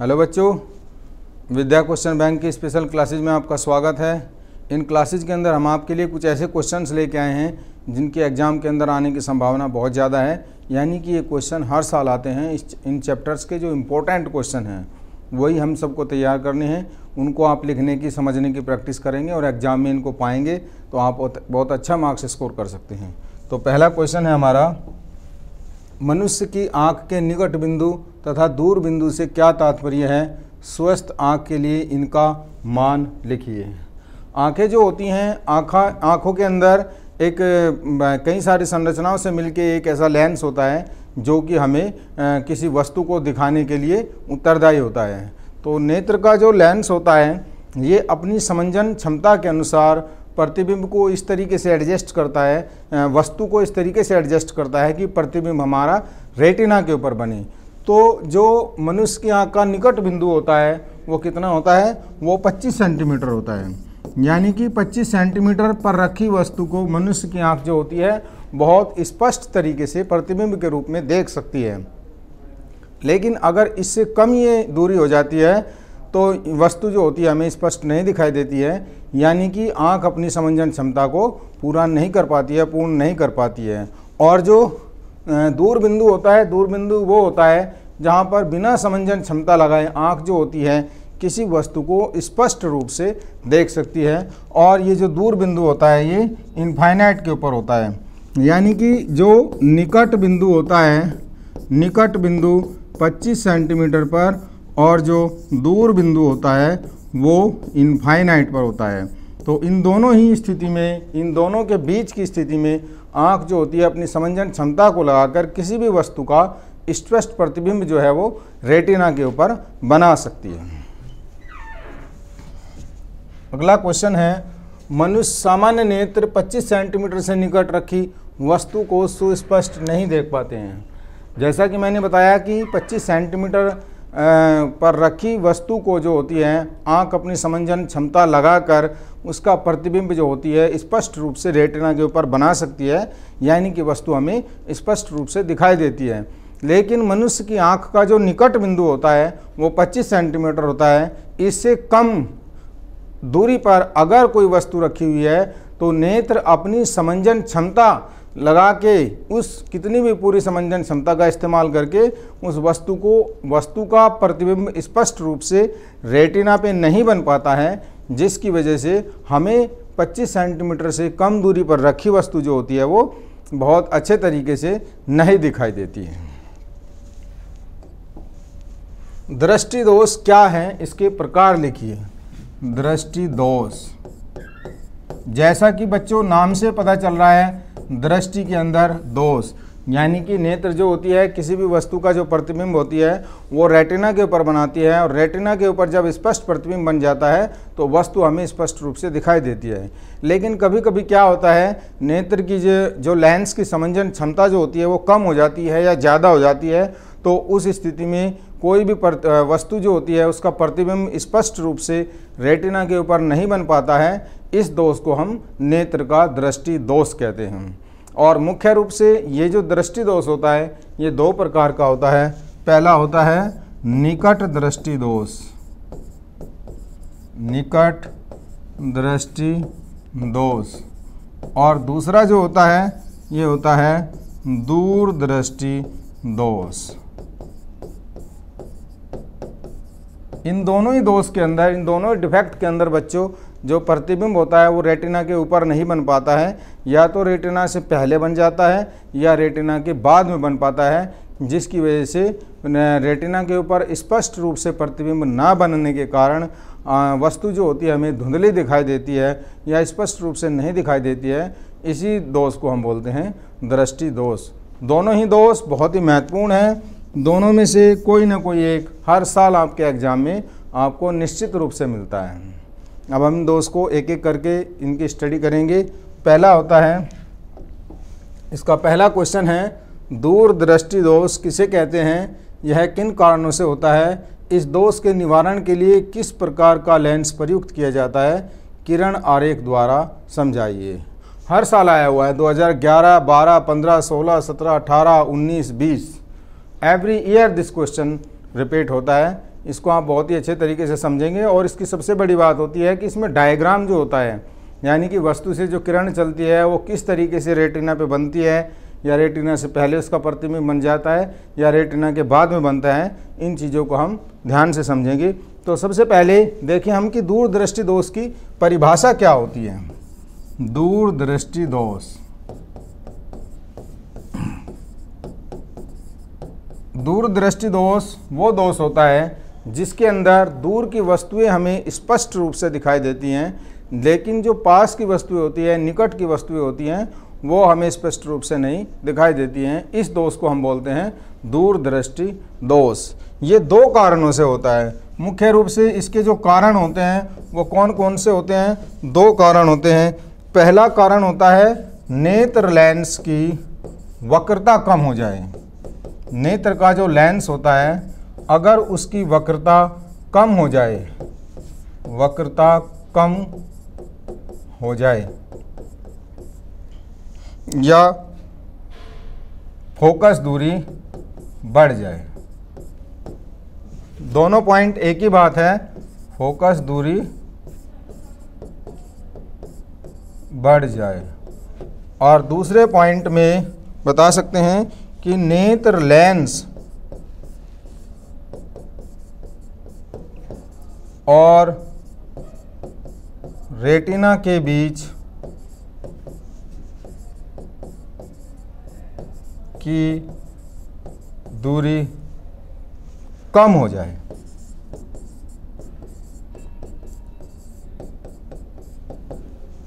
hello बच्चों Vidya question bank की special classes में आपका स्वागत है इन क्लासेज के अंदर हम आपके लिए कुछ ऐसे क्वेश्चंस लेके आए हैं जिनके एग्ज़ाम के अंदर आने की संभावना बहुत ज़्यादा है यानी कि ये क्वेश्चन हर साल आते हैं इस इन चैप्टर्स के जो इम्पोर्टेंट क्वेश्चन हैं वही हम सबको तैयार करने हैं उनको आप लिखने की समझने की प्रैक्टिस करेंगे और एग्ज़ाम में इनको पाएंगे तो आप बहुत अच्छा मार्क्स स्कोर कर सकते हैं तो पहला क्वेश्चन है हमारा मनुष्य की आँख के निकट बिंदु तथा दूर बिंदु से क्या तात्पर्य है स्वस्थ आँख के लिए इनका मान लिखिए आँखें जो होती हैं आँखा आँखों के अंदर एक कई सारी संरचनाओं से मिलके एक ऐसा लेंस होता है जो कि हमें किसी वस्तु को दिखाने के लिए उत्तरदायी होता है तो नेत्र का जो लेंस होता है ये अपनी समंजन क्षमता के अनुसार प्रतिबिंब को इस तरीके से एडजस्ट करता है वस्तु को इस तरीके से एडजस्ट करता है कि प्रतिबिंब हमारा रेटिना के ऊपर बने तो जो मनुष्य की आँख का निकट बिंदु होता है वो कितना होता है वो 25 सेंटीमीटर होता है यानी कि 25 सेंटीमीटर पर रखी वस्तु को मनुष्य की आँख जो होती है बहुत स्पष्ट तरीके से प्रतिबिंब के रूप में देख सकती है लेकिन अगर इससे कम ये दूरी हो जाती है तो वस्तु जो होती है हमें स्पष्ट नहीं दिखाई देती है यानी कि आँख अपनी समंजन क्षमता को पूरा नहीं कर पाती है पूर्ण नहीं कर पाती है और जो दूर बिंदु होता है दूर बिंदु वो होता है जहाँ पर बिना समंजन क्षमता लगाए आँख जो होती है किसी वस्तु को स्पष्ट रूप से देख सकती है और ये जो दूर बिंदु होता है ये इनफाइनाइट के ऊपर होता है यानी कि जो निकट बिंदु होता है निकट बिंदु 25 सेंटीमीटर पर और जो दूर बिंदु होता है वो इनफाइनाइट पर होता है तो इन दोनों ही स्थिति में इन दोनों के बीच की स्थिति में आँख जो होती है अपनी समंजन क्षमता को लगाकर किसी भी वस्तु का स्पष्ट प्रतिबिंब जो है वो रेटिना के ऊपर बना सकती है अगला क्वेश्चन है मनुष्य सामान्य नेत्र 25 सेंटीमीटर से निकट रखी वस्तु को सुस्पष्ट नहीं देख पाते हैं जैसा कि मैंने बताया कि 25 सेंटीमीटर पर रखी वस्तु को जो होती है आँख अपनी समंजन क्षमता लगाकर उसका प्रतिबिंब जो होती है स्पष्ट रूप से रेटिना के ऊपर बना सकती है यानी कि वस्तु हमें स्पष्ट रूप से दिखाई देती है लेकिन मनुष्य की आँख का जो निकट बिंदु होता है वो 25 सेंटीमीटर होता है इससे कम दूरी पर अगर कोई वस्तु रखी हुई है तो नेत्र अपनी समंजन क्षमता लगा के उस कितनी भी पूरी समंजन क्षमता का इस्तेमाल करके उस वस्तु को वस्तु का प्रतिबिंब स्पष्ट रूप से रेटिना पे नहीं बन पाता है जिसकी वजह से हमें 25 सेंटीमीटर से कम दूरी पर रखी वस्तु जो होती है वो बहुत अच्छे तरीके से नहीं दिखाई देती है दृष्टि दोष क्या है इसके प्रकार लिखिए दृष्टि दोष जैसा कि बच्चों नाम से पता चल रहा है दृष्टि के अंदर दोष यानी कि नेत्र जो होती है किसी भी वस्तु का जो प्रतिबिंब होती है वो रेटिना के ऊपर बनाती है और रेटिना के ऊपर जब स्पष्ट प्रतिबिंब बन जाता है तो वस्तु हमें स्पष्ट रूप से दिखाई देती है लेकिन कभी कभी क्या होता है नेत्र की जो जो लेंस की समंजन क्षमता जो होती है वो कम हो जाती है या ज़्यादा हो जाती है तो उस स्थिति में कोई भी वस्तु जो होती है उसका प्रतिबिंब स्पष्ट रूप से रेटिना के ऊपर नहीं बन पाता है इस दोष को हम नेत्र का दृष्टि दोष कहते हैं और मुख्य रूप से ये जो दृष्टि दोष होता है ये दो प्रकार का होता है पहला होता है निकट दृष्टि दोष निकट दृष्टि दोष और दूसरा जो होता है ये होता है दूर दृष्टि दोष इन दोनों ही दोष के अंदर इन दोनों डिफेक्ट के अंदर बच्चों जो प्रतिबिंब होता है वो रेटिना के ऊपर नहीं बन पाता है या तो रेटिना से पहले बन जाता है या रेटिना के बाद में बन पाता है जिसकी वजह से रेटिना के ऊपर स्पष्ट रूप से प्रतिबिंब ना बनने के कारण वस्तु जो होती है हमें धुंधली दिखाई देती है या स्पष्ट रूप से नहीं दिखाई देती है इसी दोष को हम बोलते हैं दृष्टि दोष दोनों ही दोष बहुत ही महत्वपूर्ण हैं दोनों में से कोई ना कोई एक हर साल आपके एग्ज़ाम में आपको निश्चित रूप से मिलता है अब हम दोस्त को एक एक करके इनकी स्टडी करेंगे पहला होता है इसका पहला क्वेश्चन है दूरदृष्टि दोष किसे कहते हैं यह किन कारणों से होता है इस दोष के निवारण के लिए किस प्रकार का लेंस प्रयुक्त किया जाता है किरण आरेख द्वारा समझाइए हर साल आया हुआ है 2011, 12, 15, 16, 17, 18, 19, 20 every year this question repeat होता है इसको आप बहुत ही अच्छे तरीके से समझेंगे और इसकी सबसे बड़ी बात होती है कि इसमें डायग्राम जो होता है यानी कि वस्तु से जो किरण चलती है वो किस तरीके से रेटिना पे बनती है या रेटिना से पहले उसका प्रतिबिंब बन जाता है या रेटिना के बाद में बनता है इन चीज़ों को हम ध्यान से समझेंगे तो सबसे पहले देखें हम कि दूरदृष्टि दोष की परिभाषा क्या होती है दूरदृष्टि दोष दूरदृष्टि दोष वो दोष होता है जिसके अंदर दूर की वस्तुएं हमें स्पष्ट रूप से दिखाई देती हैं लेकिन जो पास की वस्तुएं होती है निकट की वस्तुएं होती हैं वो हमें स्पष्ट रूप से नहीं दिखाई देती हैं इस दोष को हम बोलते हैं दूरदृष्टि दोष ये दो कारणों से होता है मुख्य रूप से इसके जो कारण होते हैं वो कौन कौन से होते हैं दो कारण होते हैं पहला कारण होता है नेत्र लेंस की वक्रता कम हो जाए नेत्र का जो लेंस होता है अगर उसकी वक्रता कम हो जाए वक्रता कम हो जाए या फोकस दूरी बढ़ जाए दोनों पॉइंट एक ही बात है फोकस दूरी बढ़ जाए और दूसरे पॉइंट में बता सकते हैं कि नेत्र लेंस और रेटिना के बीच की दूरी कम हो जाए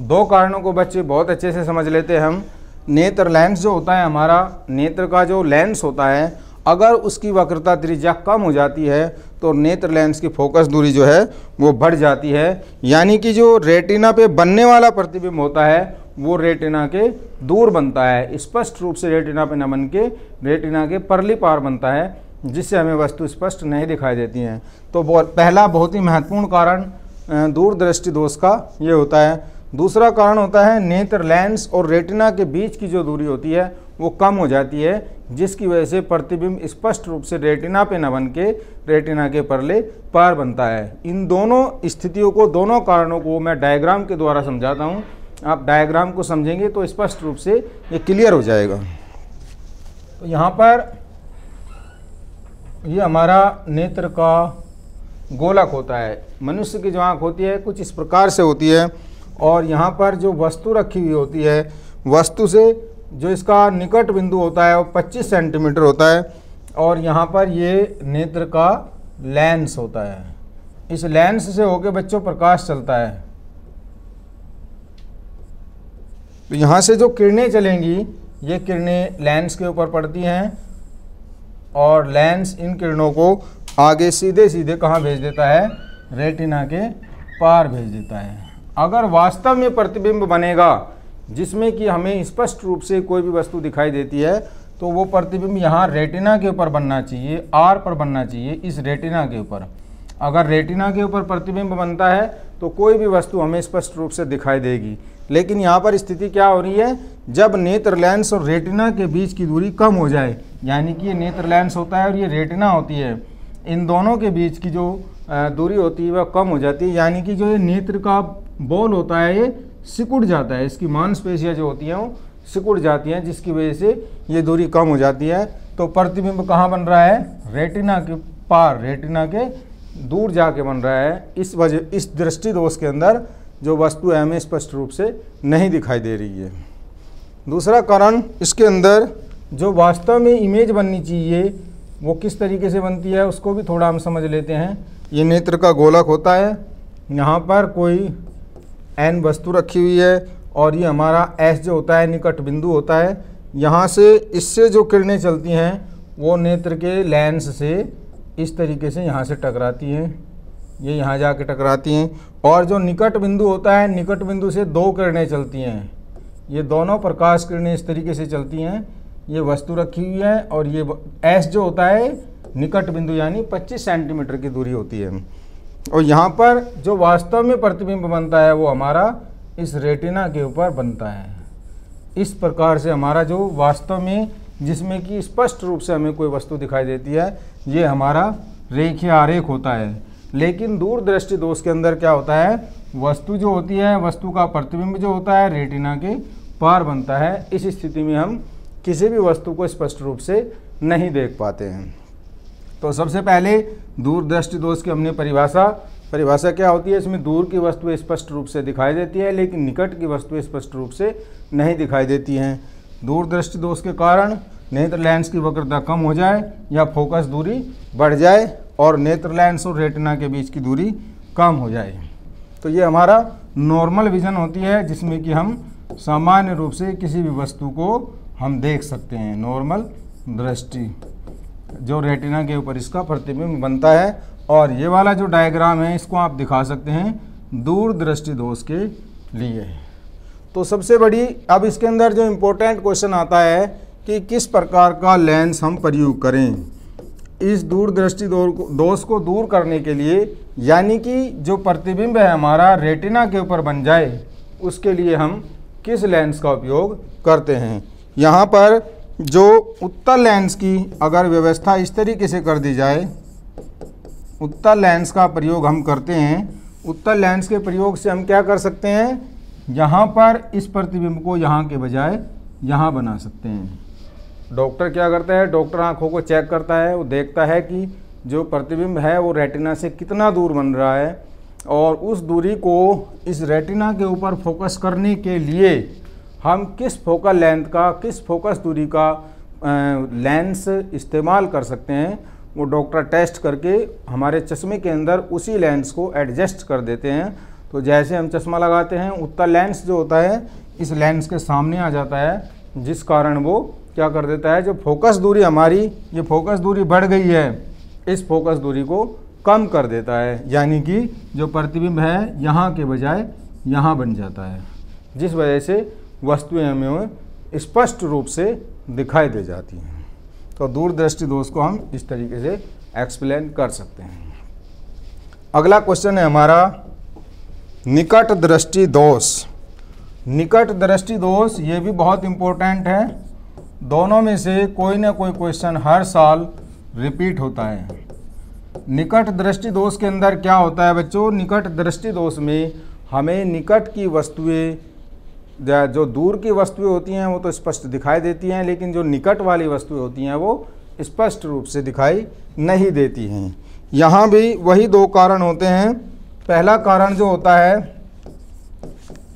दो कारणों को बच्चे बहुत अच्छे से समझ लेते हैं हम नेत्र लेंस जो होता है हमारा नेत्र का जो लेंस होता है अगर उसकी वक्रता त्रिज्या कम हो जाती है तो नेत्र लेंस की फोकस दूरी जो है वो बढ़ जाती है यानी कि जो रेटिना पे बनने वाला प्रतिबिंब होता है वो रेटिना के दूर बनता है स्पष्ट रूप से रेटिना पे न बन के रेटिना के परली पार बनता है जिससे हमें वस्तु स्पष्ट नहीं दिखाई देती हैं तो पहला बहुत ही महत्वपूर्ण कारण दूरदृष्टि दोष का ये होता है दूसरा कारण होता है नेत्र लेंस और रेटिना के बीच की जो दूरी होती है वो कम हो जाती है जिसकी वजह से प्रतिबिंब स्पष्ट रूप से रेटिना पे न बन के रेटिना के परले पार बनता है इन दोनों स्थितियों को दोनों कारणों को मैं डायग्राम के द्वारा समझाता हूँ आप डायग्राम को समझेंगे तो स्पष्ट रूप से ये क्लियर हो जाएगा तो यहाँ पर ये हमारा नेत्र का गोलक होता है मनुष्य की जो आँख होती है कुछ इस प्रकार से होती है और यहाँ पर जो वस्तु रखी हुई होती है वस्तु से जो इसका निकट बिंदु होता है वो 25 सेंटीमीटर होता है और यहाँ पर ये नेत्र का लेंस होता है इस लेंस से होके बच्चों प्रकाश चलता है तो यहाँ से जो किरणें चलेंगी ये किरणें लेंस के ऊपर पड़ती हैं और लेंस इन किरणों को आगे सीधे सीधे कहाँ भेज देता है रेटिना के पार भेज देता है अगर वास्तव में प्रतिबिंब बनेगा जिसमें कि हमें स्पष्ट रूप से कोई भी वस्तु दिखाई देती है तो वो प्रतिबिंब यहाँ रेटिना के ऊपर बनना चाहिए आर पर बनना चाहिए इस रेटिना के ऊपर अगर रेटिना के ऊपर प्रतिबिंब बनता है तो कोई भी वस्तु हमें स्पष्ट रूप से दिखाई देगी लेकिन यहाँ पर स्थिति क्या हो रही है जब नेत्र लेंस और रेटिना के बीच की दूरी कम हो जाए यानी कि ये नेत्र लेंस होता है और ये रेटिना होती है इन दोनों के बीच की जो दूरी होती है वह कम हो जाती है यानी कि जो ये नेत्र का बॉल होता है ये सिकुड़ जाता है इसकी मांसपेशियाँ जो होती हैं वो सिकुड़ जाती हैं जिसकी वजह से ये दूरी कम हो जाती है तो प्रतिबिंब कहाँ बन रहा है रेटिना के पार रेटिना के दूर जाके बन रहा है इस वजह इस दृष्टि दोष के अंदर जो वस्तु है हमें स्पष्ट रूप से नहीं दिखाई दे रही है दूसरा कारण इसके अंदर जो वास्तव में इमेज बननी चाहिए वो किस तरीके से बनती है उसको भी थोड़ा हम समझ लेते हैं ये नेत्र का गोलक होता है यहाँ पर कोई एन वस्तु रखी हुई है और ये हमारा एस जो होता है निकट बिंदु होता है यहाँ से इससे जो किरणें चलती हैं वो नेत्र के लेंस से इस तरीके से यहाँ से टकराती हैं ये यहाँ जा टकराती हैं और जो निकट बिंदु होता है निकट बिंदु से दो किरणें चलती हैं ये दोनों प्रकाश किरणें इस तरीके से चलती हैं ये वस्तु रखी हुई है और ये एस जो होता है निकट बिंदु यानी 25 सेंटीमीटर की दूरी होती है और यहाँ पर जो वास्तव में प्रतिबिंब बनता है वो हमारा इस रेटिना के ऊपर बनता है इस प्रकार से हमारा जो वास्तव में जिसमें कि स्पष्ट रूप से हमें कोई वस्तु दिखाई देती है ये हमारा रेखीय आरेख होता है लेकिन दूरदृष्टि दोष के अंदर क्या होता है वस्तु जो होती है वस्तु का प्रतिबिंब जो होता है रेटिना के पार बनता है इस स्थिति में हम किसी भी वस्तु को स्पष्ट रूप से नहीं देख पाते हैं तो सबसे पहले दूरदृष्टि दोष की हमने परिभाषा परिभाषा क्या होती है इसमें दूर की वस्तु स्पष्ट रूप से दिखाई देती है लेकिन निकट की वस्तु स्पष्ट रूप से नहीं दिखाई देती हैं दूरदृष्टि दोष के कारण नेत्र लेंस की वक्रता कम हो जाए या फोकस दूरी बढ़ जाए और नेत्र लेंस और रेटना के बीच की दूरी कम हो जाए तो ये हमारा नॉर्मल विज़न होती है जिसमें कि हम सामान्य रूप से किसी भी वस्तु को हम देख सकते हैं नॉर्मल दृष्टि जो रेटिना के ऊपर इसका प्रतिबिंब बनता है और ये वाला जो डायग्राम है इसको आप दिखा सकते हैं दूरदृष्टि दोष के लिए तो सबसे बड़ी अब इसके अंदर जो इम्पोर्टेंट क्वेश्चन आता है कि किस प्रकार का लेंस हम प्रयोग करें इस दूरदृष्टि दोष को दूर करने के लिए यानी कि जो प्रतिबिंब है हमारा रेटिना के ऊपर बन जाए उसके लिए हम किस लेंस का उपयोग करते हैं यहाँ पर जो उत्तर लेंस की अगर व्यवस्था इस तरीके से कर दी जाए उत्तर लेंस का प्रयोग हम करते हैं उत्तर लेंस के प्रयोग से हम क्या कर सकते हैं यहाँ पर इस प्रतिबिंब को यहाँ के बजाय यहाँ बना सकते हैं डॉक्टर क्या करता है डॉक्टर आँखों को चेक करता है वो देखता है कि जो प्रतिबिंब है वो रेटिना से कितना दूर बन रहा है और उस दूरी को इस रेटिना के ऊपर फोकस करने के लिए हम किस फोकल लेंथ का किस फोकस दूरी का लेंस इस्तेमाल कर सकते हैं वो डॉक्टर टेस्ट करके हमारे चश्मे के अंदर उसी लेंस को एडजस्ट कर देते हैं तो जैसे हम चश्मा लगाते हैं उतना लेंस जो होता है इस लेंस के सामने आ जाता है जिस कारण वो क्या कर देता है जो फोकस दूरी हमारी ये फोकस दूरी बढ़ गई है इस फोकस दूरी को कम कर देता है यानी कि जो प्रतिबिंब है यहाँ के बजाय यहाँ बन जाता है जिस वजह से वस्तुएं हमें स्पष्ट रूप से दिखाई दे जाती हैं तो दूरदृष्टि दोष को हम इस तरीके से एक्सप्लेन कर सकते हैं अगला क्वेश्चन है हमारा निकट दृष्टि दोष निकट दृष्टि दोष ये भी बहुत इम्पोर्टेंट है दोनों में से कोई ना कोई क्वेश्चन हर साल रिपीट होता है निकट दृष्टि दोष के अंदर क्या होता है बच्चों निकट दृष्टि दोष में हमें निकट की वस्तुएं जो दूर की वस्तुएं होती हैं वो तो स्पष्ट दिखाई देती हैं लेकिन जो निकट वाली वस्तुएं होती हैं वो स्पष्ट रूप से दिखाई नहीं देती हैं यहाँ भी वही दो कारण होते हैं पहला कारण जो होता है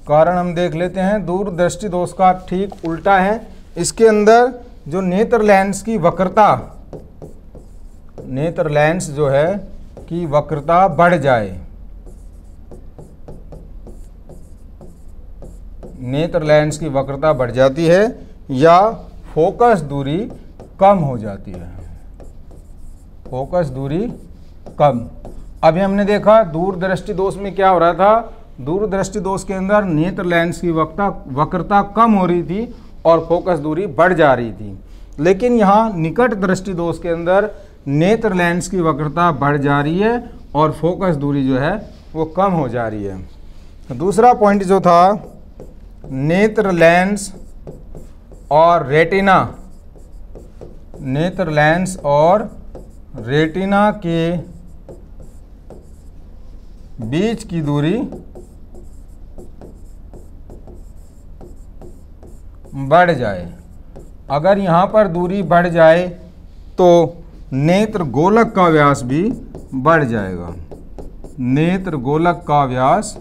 कारण हम देख लेते हैं दूरदृष्टि दोष का ठीक उल्टा है इसके अंदर जो नेत्र लेंस की वक्रता नेत्र लेंस जो है कि वक्रता बढ़ जाए नेत्र लेंस की वक्रता बढ़ जाती है या फोकस दूरी कम हो जाती है फोकस दूरी कम अभी हमने देखा दूरदृष्टि दोष में क्या हो रहा था दूरदृष्टि दोष के अंदर नेत्र लेंस की वक्ता वक्रता कम हो रही थी और फोकस दूरी बढ़ जा रही थी लेकिन यहाँ निकट दृष्टि दोष के अंदर नेत्र लेंस की वक्रता बढ़ जा रही है और फोकस दूरी जो है वो कम हो जा रही है दूसरा पॉइंट जो था नेत्र लेंस और रेटिना नेत्र लेंस और रेटिना के बीच की दूरी बढ़ जाए अगर यहाँ पर दूरी बढ़ जाए तो नेत्र गोलक का व्यास भी बढ़ जाएगा नेत्र गोलक का व्यास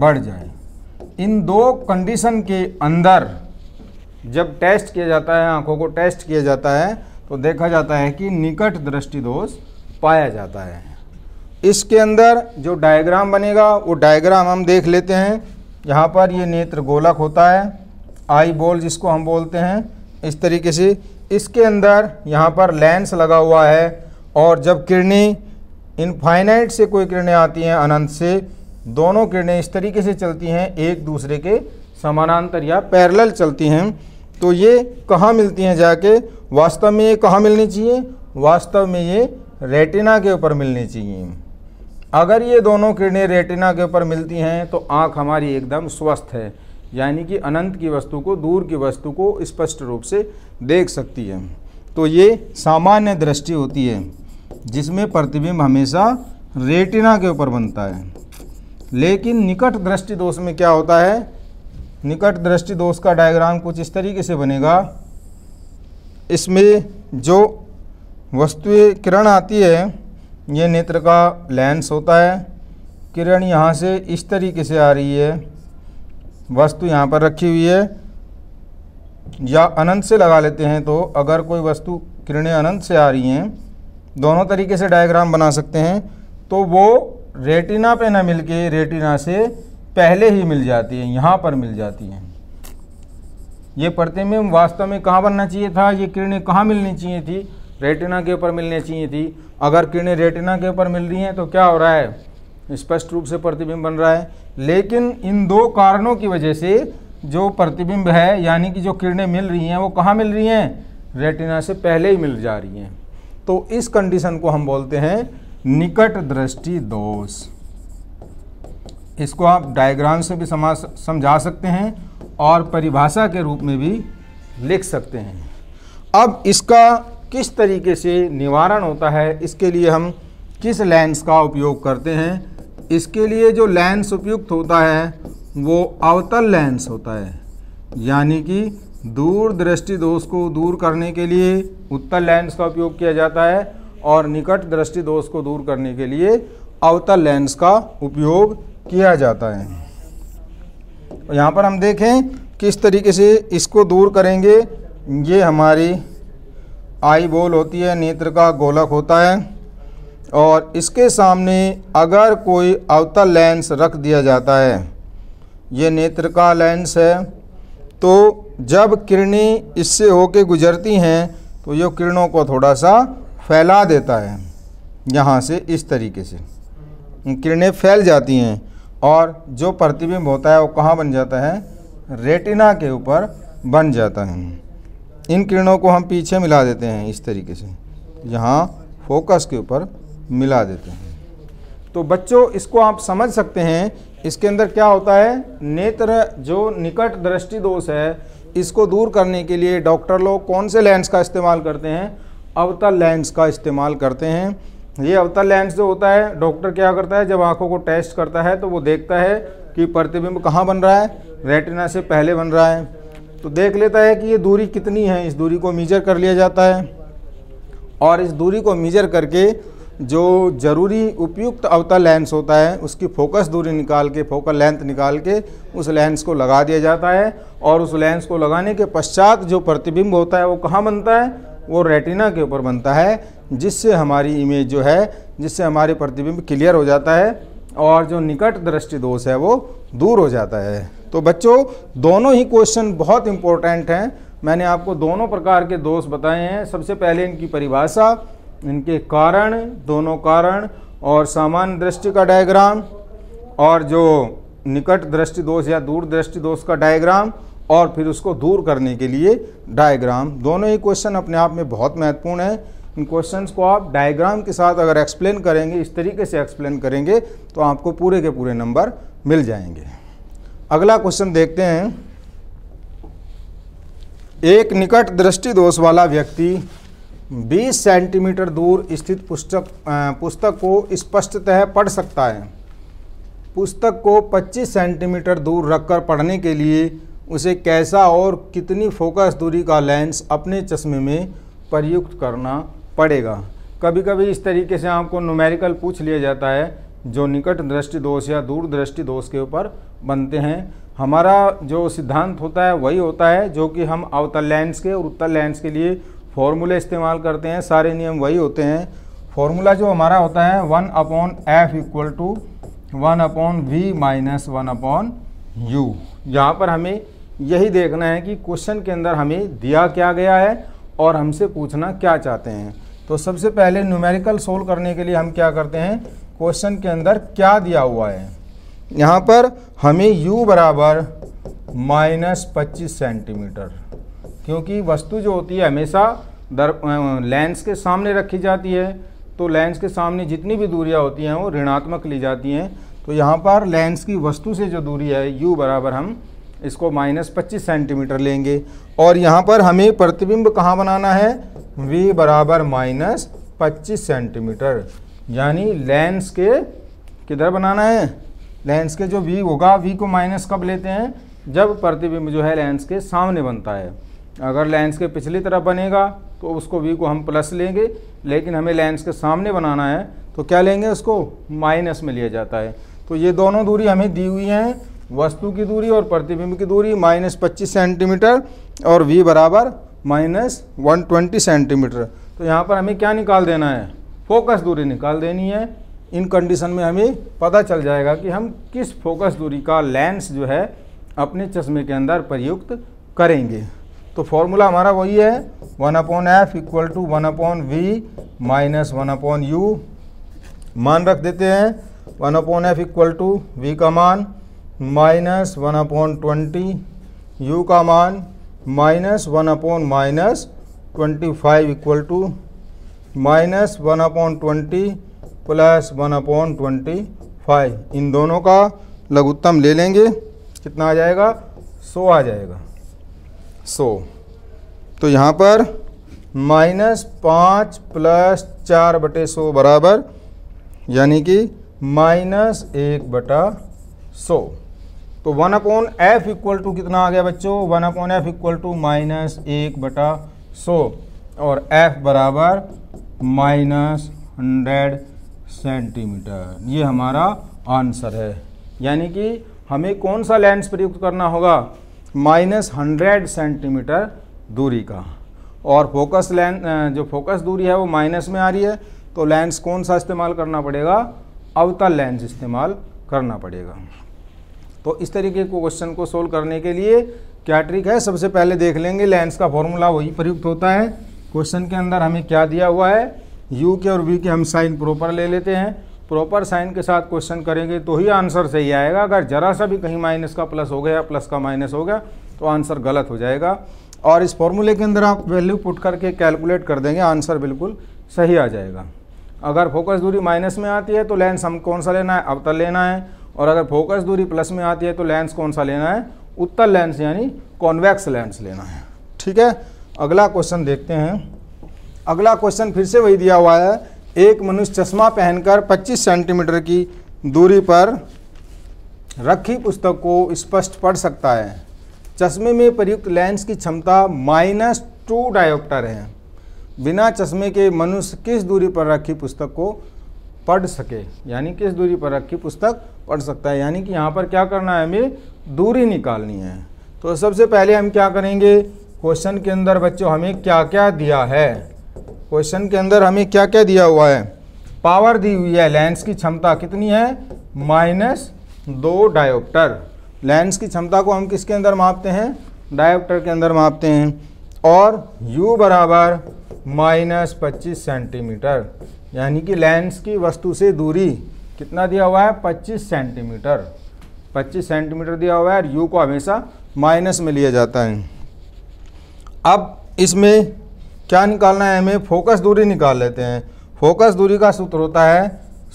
बढ़ जाए इन दो कंडीशन के अंदर जब टेस्ट किया जाता है आँखों को टेस्ट किया जाता है तो देखा जाता है कि निकट दृष्टि दोष पाया जाता है इसके अंदर जो डायग्राम बनेगा वो डायग्राम हम देख लेते हैं यहाँ पर ये नेत्र गोलक होता है आई बोल जिसको हम बोलते हैं इस तरीके से इसके अंदर यहाँ पर लेंस लगा हुआ है और जब किरणें इनफाइनाइट से कोई किरणें आती हैं अनंत से दोनों किरणें इस तरीके से चलती हैं एक दूसरे के समानांतर या पैरेलल चलती हैं तो ये कहाँ मिलती हैं जाके वास्तव में ये कहाँ मिलनी चाहिए वास्तव में ये रेटिना के ऊपर मिलनी चाहिए अगर ये दोनों किरणें रेटिना के ऊपर मिलती हैं तो आँख हमारी एकदम स्वस्थ है यानी कि अनंत की वस्तु को दूर की वस्तु को स्पष्ट रूप से देख सकती है तो ये सामान्य दृष्टि होती है जिसमें प्रतिबिंब हमेशा रेटिना के ऊपर बनता है लेकिन निकट दृष्टि दोष में क्या होता है निकट दृष्टि दोष का डायग्राम कुछ इस तरीके से बनेगा इसमें जो वस्तुएं किरण आती है ये नेत्र का लेंस होता है किरण यहाँ से इस तरीके से आ रही है वस्तु यहाँ पर रखी हुई है या अनंत से लगा लेते हैं तो अगर कोई वस्तु किरणें अनंत से आ रही हैं दोनों तरीके से डायग्राम बना सकते हैं तो वो रेटिना पे ना मिलके रेटिना से पहले ही मिल जाती है यहाँ पर मिल जाती है ये पढ़ते में वास्तव में कहाँ बनना चाहिए था ये किरणें कहाँ मिलनी चाहिए थी रेटिना के ऊपर मिलनी चाहिए थी अगर किरणें रेटिना के ऊपर मिल रही हैं तो क्या हो रहा है स्पष्ट रूप से प्रतिबिंब बन रहा है लेकिन इन दो कारणों की वजह से जो प्रतिबिंब है यानी कि जो किरणें मिल रही हैं वो कहाँ मिल रही हैं रेटिना से पहले ही मिल जा रही हैं तो इस कंडीशन को हम बोलते हैं निकट दृष्टि दोष इसको आप डायग्राम से भी समझा सकते हैं और परिभाषा के रूप में भी लिख सकते हैं अब इसका किस तरीके से निवारण होता है इसके लिए हम किस लेंस का उपयोग करते हैं इसके लिए जो लेंस उपयुक्त होता है वो अवतल लेंस होता है यानी कि दूर दृष्टि दोष को दूर करने के लिए उत्तल लेंस का उपयोग किया जाता है और निकट दृष्टि दोष को दूर करने के लिए अवतल लेंस का उपयोग किया जाता है यहाँ पर हम देखें किस तरीके से इसको दूर करेंगे ये हमारी आई बोल होती है नेत्र का गोलक होता है और इसके सामने अगर कोई अवतल लेंस रख दिया जाता है ये नेत्र का लेंस है तो जब किरणें इससे होके गुजरती हैं तो ये किरणों को थोड़ा सा फैला देता है यहाँ से इस तरीके से किरणें फैल जाती हैं और जो प्रतिबिंब होता है वो कहाँ बन जाता है रेटिना के ऊपर बन जाता है इन किरणों को हम पीछे मिला देते हैं इस तरीके से यहाँ फोकस के ऊपर मिला देते हैं तो बच्चों इसको आप समझ सकते हैं इसके अंदर क्या होता है नेत्र जो निकट दृष्टि दोष है इसको दूर करने के लिए डॉक्टर लोग कौन से लेंस का इस्तेमाल करते हैं अवतल लेंस का इस्तेमाल करते हैं ये अवतल लेंस जो होता है डॉक्टर क्या करता है जब आंखों को टेस्ट करता है तो वो देखता है कि प्रतिबिंब कहाँ बन रहा है रेटिना से पहले बन रहा है तो देख लेता है कि ये दूरी कितनी है इस दूरी को मीजर कर लिया जाता है और इस दूरी को मीजर करके जो ज़रूरी उपयुक्त अवतल लेंस होता है उसकी फोकस दूरी निकाल के फोकल लेंथ निकाल के उस लेंस को लगा दिया जाता है और उस लेंस को लगाने के पश्चात जो प्रतिबिंब होता है वो कहाँ बनता है वो रेटिना के ऊपर बनता है जिससे हमारी इमेज जो है जिससे हमारे प्रतिबिंब क्लियर हो जाता है और जो निकट दृष्टि दोष है वो दूर हो जाता है तो बच्चों दोनों ही क्वेश्चन बहुत इंपॉर्टेंट हैं मैंने आपको दोनों प्रकार के दोष बताए हैं सबसे पहले इनकी परिभाषा इनके कारण दोनों कारण और सामान्य दृष्टि का डायग्राम और जो निकट दृष्टि दोष या दूर दृष्टि दोष का डायग्राम और फिर उसको दूर करने के लिए डायग्राम दोनों ही क्वेश्चन अपने आप में बहुत महत्वपूर्ण है इन क्वेश्चंस को आप डायग्राम के साथ अगर एक्सप्लेन करेंगे इस तरीके से एक्सप्लेन करेंगे तो आपको पूरे के पूरे नंबर मिल जाएंगे अगला क्वेश्चन देखते हैं एक निकट दृष्टि दोष वाला व्यक्ति 20 सेंटीमीटर दूर स्थित पुस्तक पुस्तक को स्पष्टतः पढ़ सकता है पुस्तक को 25 सेंटीमीटर दूर रखकर पढ़ने के लिए उसे कैसा और कितनी फोकस दूरी का लेंस अपने चश्मे में प्रयुक्त करना पड़ेगा कभी कभी इस तरीके से आपको नुमेरिकल पूछ लिया जाता है जो निकट दृष्टि दोष या दूर दृष्टि दोष के ऊपर बनते हैं हमारा जो सिद्धांत होता है वही होता है जो कि हम अवतल लेंस के और उत्तर लेंस के लिए फॉर्मूले इस्तेमाल करते हैं सारे नियम वही होते हैं फॉर्मूला जो हमारा होता है one upon f equal to one upon v minus one upon u यहाँ पर हमें यही देखना है कि क्वेश्चन के अंदर हमें दिया क्या गया है और हमसे पूछना क्या चाहते हैं तो सबसे पहले न्यूमेरिकल सोल्व करने के लिए हम क्या करते हैं क्वेश्चन के अंदर क्या दिया हुआ है यहाँ पर हमें u बराबर माइनस पच्चीस सेंटीमीटर क्योंकि वस्तु जो होती है हमेशा दर लेंस के सामने रखी जाती है तो लेंस के सामने जितनी भी दूरियाँ होती हैं वो ऋणात्मक ली जाती हैं तो यहाँ पर लेंस की वस्तु से जो दूरी है u बराबर हम इसको माइनस पच्चीस सेंटीमीटर लेंगे और यहाँ पर हमें प्रतिबिंब कहाँ बनाना है v बराबर माइनस पच्चीस सेंटीमीटर यानी लेंस के किधर बनाना है लेंस के जो v होगा v को माइनस कब लेते हैं जब प्रतिबिंब जो है लेंस के सामने बनता है अगर लेंस के पिछली तरफ बनेगा तो उसको v को हम प्लस लेंगे लेकिन हमें लेंस के सामने बनाना है तो क्या लेंगे उसको माइनस में लिया जाता है तो ये दोनों दूरी हमें दी हुई हैं वस्तु की दूरी और प्रतिबिंब की दूरी माइनस पच्चीस सेंटीमीटर और वी बराबर माइनस वन ट्वेंटी सेंटीमीटर तो यहाँ पर हमें क्या निकाल देना है फोकस दूरी निकाल देनी है इन कंडीशन में हमें पता चल जाएगा कि हम किस फोकस दूरी का लेंस जो है अपने चश्मे के अंदर प्रयुक्त करेंगे तो फॉर्मूला हमारा वही है one upon f equal to one upon v minus one upon u मान रख देते हैं one upon f equal to v का मान minus one upon twenty u का मान minus one upon minus twenty five equal to minus one upon twenty plus one upon twenty five इन दोनों का लघुत्तम ले लेंगे कितना आ जाएगा सो आ जाएगा सो तो यहाँ पर माइनस पाँच प्लस चार बटे सौ बराबर यानी कि माइनस एक बटा सौ तो one upon f equal to कितना आ गया बच्चों one upon f equal to minus एक बटा सो और एफ बराबर माइनस हंड्रेड सेंटीमीटर ये हमारा आंसर है यानी कि हमें कौन सा लेंस प्रयुक्त करना होगा माइनस हंड्रेड सेंटीमीटर दूरी का और फोकस लेंस जो फोकस दूरी है वो माइनस में आ रही है तो लेंस कौन सा इस्तेमाल करना पड़ेगा अवतल लेंस इस्तेमाल करना पड़ेगा तो इस तरीके को क्वेश्चन को सोल्व करने के लिए क्या ट्रिक है सबसे पहले देख लेंगे लेंस का फॉर्मूला वही प्रयुक्त होता है क्वेश्चन के अंदर हमें क्या दिया हुआ है यू के और वी के हम साइन प्रॉपर ले लेते हैं प्रॉपर साइन के साथ क्वेश्चन करेंगे तो ही आंसर सही आएगा अगर जरा सा भी कहीं माइनस का प्लस हो गया प्लस का माइनस हो गया तो आंसर गलत हो जाएगा और इस फॉर्मूले के अंदर आप वैल्यू पुट करके कैलकुलेट कर देंगे आंसर बिल्कुल सही आ जाएगा अगर फोकस दूरी माइनस में आती है तो लेंस हम कौन सा लेना है अवतल लेना है और अगर फोकस दूरी प्लस में आती है तो लेंस कौन सा लेना है उत्तर लेंस यानी कॉन्वेक्स लेंस लेना है ठीक है अगला क्वेश्चन देखते हैं अगला क्वेश्चन फिर से वही दिया हुआ है एक मनुष्य चश्मा पहनकर 25 सेंटीमीटर की दूरी पर रखी पुस्तक को स्पष्ट पढ़ सकता है चश्मे में प्रयुक्त लेंस की क्षमता माइनस टू डायोक्टर है बिना चश्मे के मनुष्य किस दूरी पर रखी पुस्तक को पढ़ सके यानी किस दूरी पर रखी पुस्तक पढ़ सकता है यानी कि यहाँ पर क्या करना है हमें दूरी निकालनी है तो सबसे पहले हम क्या करेंगे क्वेश्चन के अंदर बच्चों हमें क्या क्या दिया है क्वेश्चन के अंदर हमें क्या क्या दिया हुआ है पावर दी हुई है लेंस की क्षमता कितनी है माइनस दो डायोप्टर लेंस की क्षमता को हम किसके अंदर मापते हैं डायोप्टर के अंदर मापते हैं और u बराबर माइनस पच्चीस सेंटीमीटर यानी कि लेंस की वस्तु से दूरी कितना दिया हुआ है 25 सेंटीमीटर 25 सेंटीमीटर दिया हुआ है और यू को हमेशा माइनस में लिया जाता है अब इसमें क्या निकालना है हमें फोकस दूरी निकाल लेते हैं फोकस दूरी का सूत्र होता है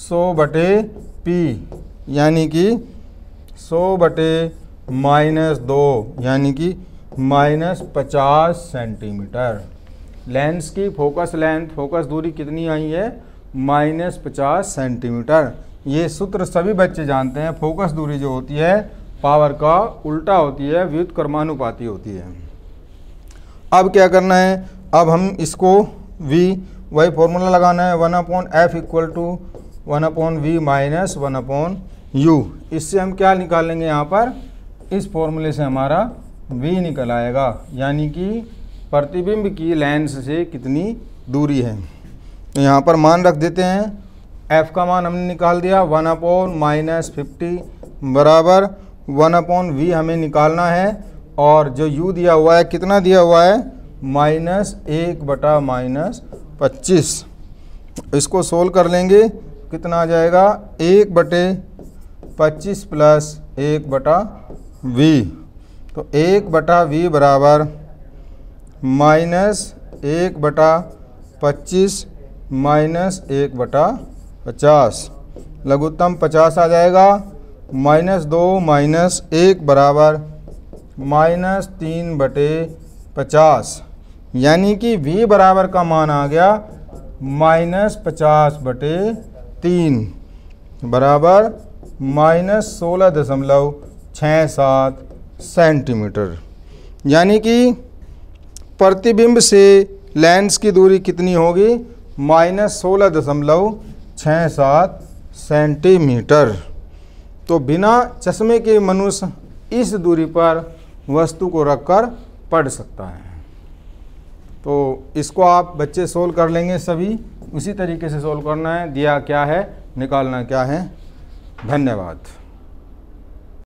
सो बटे पी यानी कि सो बटे माइनस दो यानी कि माइनस पचास सेंटीमीटर लेंस की फोकस लेंथ फोकस दूरी कितनी आई है माइनस पचास सेंटीमीटर ये सूत्र सभी बच्चे जानते हैं फोकस दूरी जो होती है पावर का उल्टा होती है विद्युत कर्मानुपाती होती है अब क्या करना है अब हम इसको v वही फॉर्मूला लगाना है one upon f equal to one upon v minus one upon u इससे हम क्या निकालेंगे यहाँ पर इस फॉर्मूले से हमारा v निकल आएगा यानी कि प्रतिबिंब की लेंस से कितनी दूरी है यहाँ पर मान रख देते हैं एफ का मान हमने निकाल दिया वन अपॉन माइनस फिफ्टी बराबर वन अपॉन वी हमें निकालना है और जो यू दिया हुआ है कितना दिया हुआ है माइनस एक बटा माइनस पच्चीस इसको सोल्व कर लेंगे कितना आ जाएगा एक बटे पच्चीस प्लस एक बटा वी तो एक बटा वी बराबर माइनस एक बटा पच्चीस माइनस एक बटा पचास लघुत्तम पचास आ जाएगा माइनस दो माइनस एक बराबर माइनस तीन बटे पचास यानी कि v बराबर का मान आ गया माइनस पचास बटे तीन बराबर माइनस सोलह दशमलव छः सात सेंटीमीटर यानी कि प्रतिबिंब से लेंस की दूरी कितनी होगी माइनस सोलह दशमलव छः सात सेंटीमीटर तो बिना चश्मे के मनुष्य इस दूरी पर वस्तु को रखकर पढ़ सकता है तो इसको आप बच्चे सोल्व कर लेंगे सभी उसी तरीके से सोल्व करना है दिया क्या है निकालना क्या है धन्यवाद